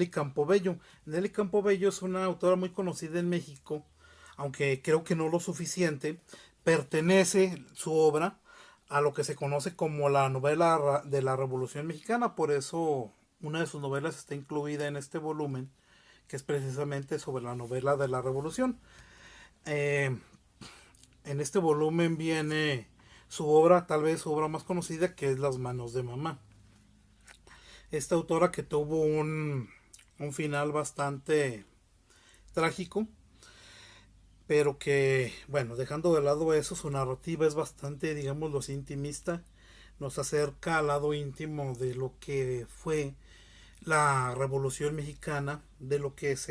Nelly Campobello. Nelly Campobello es una autora muy conocida en México, aunque creo que no lo suficiente. Pertenece su obra a lo que se conoce como la novela de la Revolución Mexicana, por eso una de sus novelas está incluida en este volumen, que es precisamente sobre la novela de la Revolución. Eh, en este volumen viene su obra, tal vez su obra más conocida, que es Las manos de mamá. Esta autora que tuvo un un final bastante trágico, pero que, bueno, dejando de lado eso, su narrativa es bastante, digamos, los intimista, nos acerca al lado íntimo de lo que fue la Revolución Mexicana, de lo que se